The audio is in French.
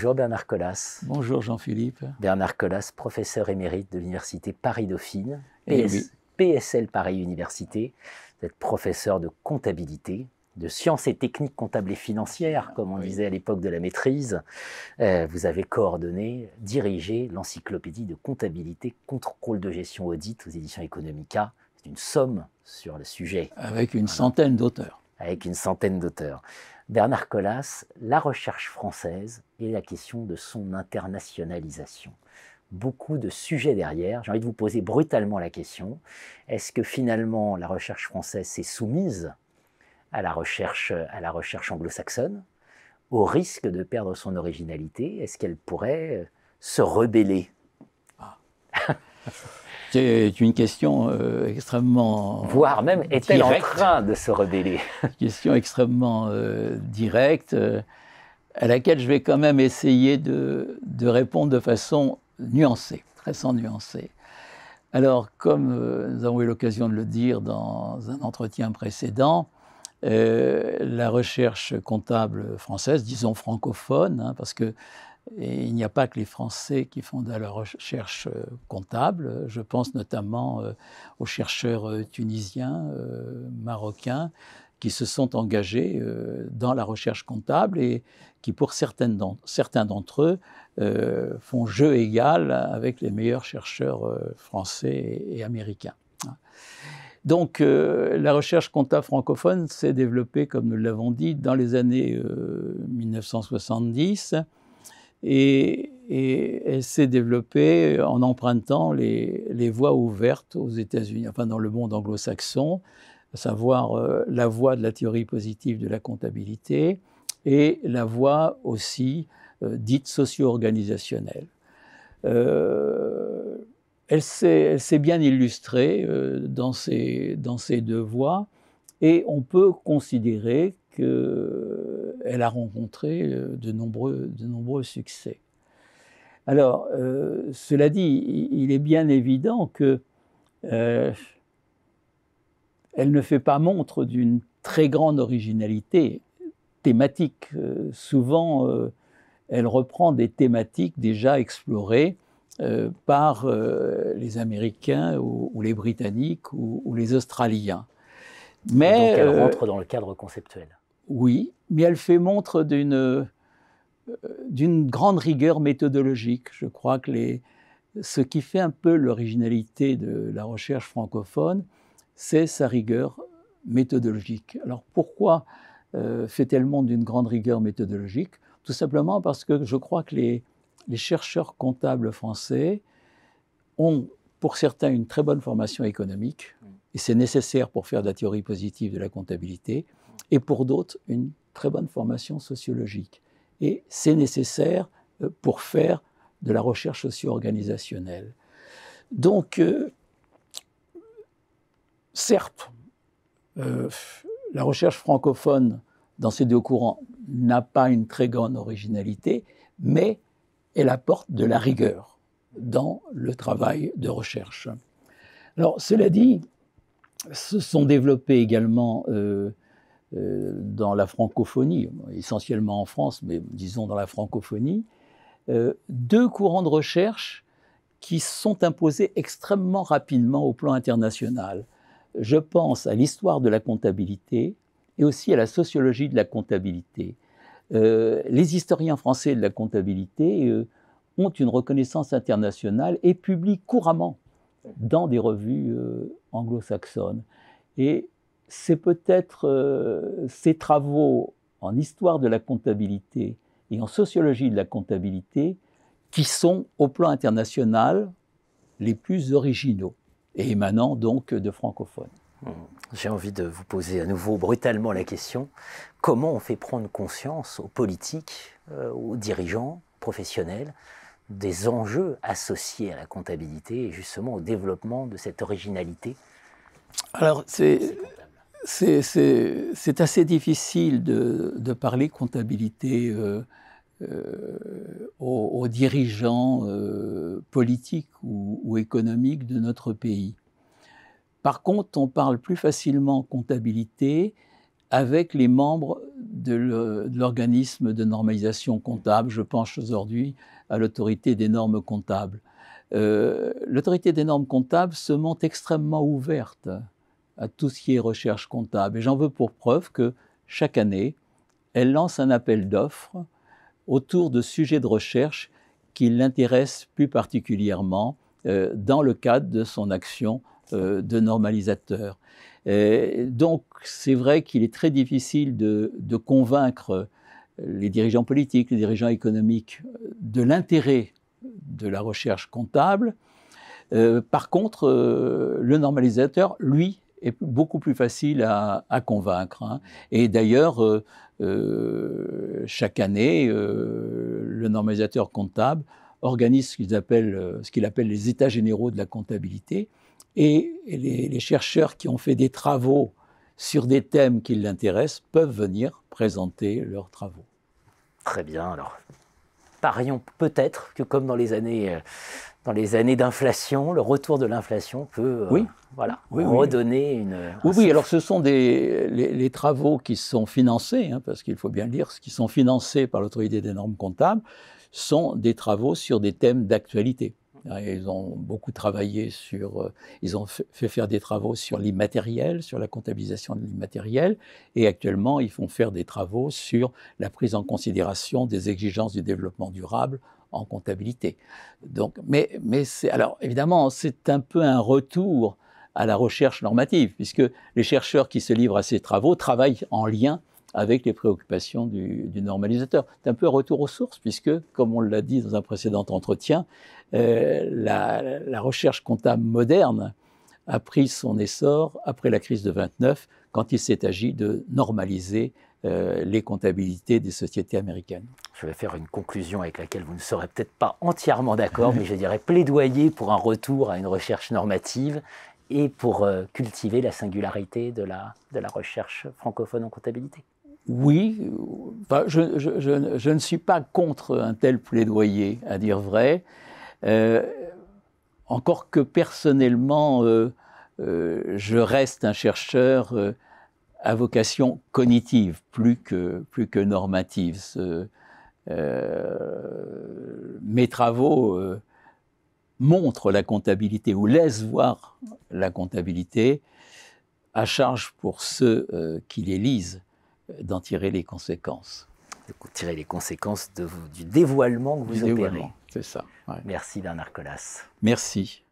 Bonjour Bernard Collas. Bonjour Jean-Philippe. Bernard Collas, professeur émérite de l'Université Paris-Dauphine, eh PSL Paris-Université. Vous êtes professeur de comptabilité, de sciences et techniques comptables et financières, comme on disait à l'époque de la maîtrise. Euh, vous avez coordonné, dirigé l'encyclopédie de comptabilité, contrôle de gestion audit aux éditions Economica. C'est une somme sur le sujet. Avec une centaine d'auteurs avec une centaine d'auteurs. Bernard Collas, la recherche française et la question de son internationalisation. Beaucoup de sujets derrière. J'ai envie de vous poser brutalement la question. Est-ce que finalement la recherche française s'est soumise à la recherche, recherche anglo-saxonne, au risque de perdre son originalité Est-ce qu'elle pourrait se rebeller ah. C'est une question euh, extrêmement. Voire même est-elle en train de se rebeller question extrêmement euh, directe, euh, à laquelle je vais quand même essayer de, répondre de façon nuancée, très sans nuancer. Alors, comme nous avons eu l'occasion de le dire dans un entretien précédent, la recherche comptable française, disons francophone, hein, parce que et il n'y a pas que les Français qui font de la recherche euh, comptable. Je pense notamment euh, aux chercheurs euh, tunisiens, marocains, qui se sont engagés dans la recherche comptable et qui, pour certains d'entre eux, font jeu égal avec les meilleurs chercheurs français et américains. Donc, la recherche comptable francophone s'est développée, comme nous l'avons dit, dans les années 1970 et, elle s'est développée en empruntant les, voies ouvertes aux États-Unis, enfin dans le monde anglo-saxon, à savoir euh, la voie de la théorie positive de la comptabilité et la voie aussi euh, dite socio-organisationnelle. Euh, elle s'est bien illustrée dans ces deux voies et on peut considérer que elle a rencontré euh, de nombreux, de nombreux succès. Alors, euh, cela dit, il est bien évident que euh, elle ne fait pas montre d'une très grande originalité thématique. souvent, elle reprend des thématiques déjà explorées par les Américains ou, les Britanniques ou, les Australiens. Mais, Donc elle rentre dans le cadre conceptuel oui, mais elle fait montre euh, d'une grande rigueur méthodologique. Je crois que ce qui fait un peu l'originalité de la recherche francophone, c'est sa rigueur méthodologique. Alors pourquoi euh, fait-elle montre d'une grande rigueur méthodologique Tout simplement parce que je crois que les, les, chercheurs comptables français ont pour certains une très bonne formation économique, et c'est nécessaire pour faire de la théorie positive de la comptabilité, et pour d'autres une très bonne formation sociologique. Et c'est nécessaire euh, pour faire de la recherche socio-organisationnelle. Donc, euh, certes, euh, la recherche francophone dans ces deux courants n'a pas une très grande originalité, mais elle apporte de la rigueur dans le travail de recherche. Alors, cela dit, se sont développés également euh, dans la francophonie, essentiellement en France, mais disons dans la francophonie, euh, deux courants de recherche qui sont imposés extrêmement rapidement au plan international. Je pense à l'histoire de la comptabilité et aussi à la sociologie de la comptabilité. Euh, les historiens français de la comptabilité ont une reconnaissance internationale et publient couramment dans des revues anglo-saxonnes. Et c'est peut-être euh, ces travaux en histoire de la comptabilité et en sociologie de la comptabilité qui sont, au plan international, les plus originaux et émanant donc de francophones. Mmh. J'ai envie de vous poser à nouveau brutalement la question, comment on fait prendre conscience aux politiques, euh, aux dirigeants professionnels, des enjeux associés à la comptabilité et justement au développement de cette originalité Alors, c'est c'est assez difficile de, parler comptabilité euh, euh, aux, dirigeants euh, politiques ou, ou, économiques de notre pays. Par contre, on parle plus facilement comptabilité avec les membres de l'organisme de normalisation comptable. Je pense aujourd'hui à l'autorité des normes comptables. l'autorité des normes comptables se montre extrêmement ouverte à tout ce qui est recherche comptable. Et j'en veux pour preuve que chaque année, elle lance un appel d'offres autour de sujets de recherche qui l'intéressent plus particulièrement euh, dans le cadre de son action euh, de normalisateur. donc, c'est vrai qu'il est très difficile de, convaincre les dirigeants politiques, les dirigeants économiques euh, de l'intérêt de la recherche comptable. par contre, le normalisateur, lui, est beaucoup plus facile à, convaincre. Hein. Et d'ailleurs, euh, euh, chaque année, euh, le normalisateur comptable organise ce qu'il appelle, ce qu'il appelle les états généraux de la comptabilité. Et les, les chercheurs qui ont fait des travaux sur des thèmes qui l'intéressent peuvent venir présenter leurs travaux. Très bien, alors parions peut-être que comme dans les années euh, dans les années d'inflation, le retour de l'inflation peut euh, oui. voilà, redonner une... Oui, alors ce sont des, les, travaux qui sont financés, hein, parce qu'il faut bien le dire, qui sont financés par l'autorité des normes comptables, sont des travaux sur des thèmes d'actualité. Hein, ils ont beaucoup travaillé sur, euh, ils ont fait faire des travaux sur l'immatériel, sur la comptabilisation de l'immatériel, et actuellement ils font faire des travaux sur la prise en considération des exigences du développement durable en comptabilité. Donc, mais c'est, alors évidemment, c'est un peu un retour à la recherche normative, puisque les chercheurs qui se livrent à ces travaux travaillent en lien avec les préoccupations du, normalisateur. C'est un peu un retour aux sources, puisque, comme on l'a dit dans un précédent entretien, euh, la, recherche comptable moderne a pris son essor après la crise de 29, quand il s'est agi de normaliser euh, les comptabilités des sociétés américaines. Je vais faire une conclusion avec laquelle vous ne serez peut-être pas entièrement d'accord, mais je dirais plaidoyer pour un retour à une recherche normative et pour euh, cultiver la singularité de la, de la recherche francophone en comptabilité oui, je, ne suis pas contre un tel plaidoyer, à dire vrai, euh, encore que personnellement, euh, euh, je reste un chercheur à vocation cognitive plus que, normative. mes travaux montrent la comptabilité ou laissent voir la comptabilité à charge pour ceux qui les lisent d'en tirer les conséquences. De tirer les conséquences du dévoilement que vous avez opérez. C'est ça. Merci Bernard Collas. Merci.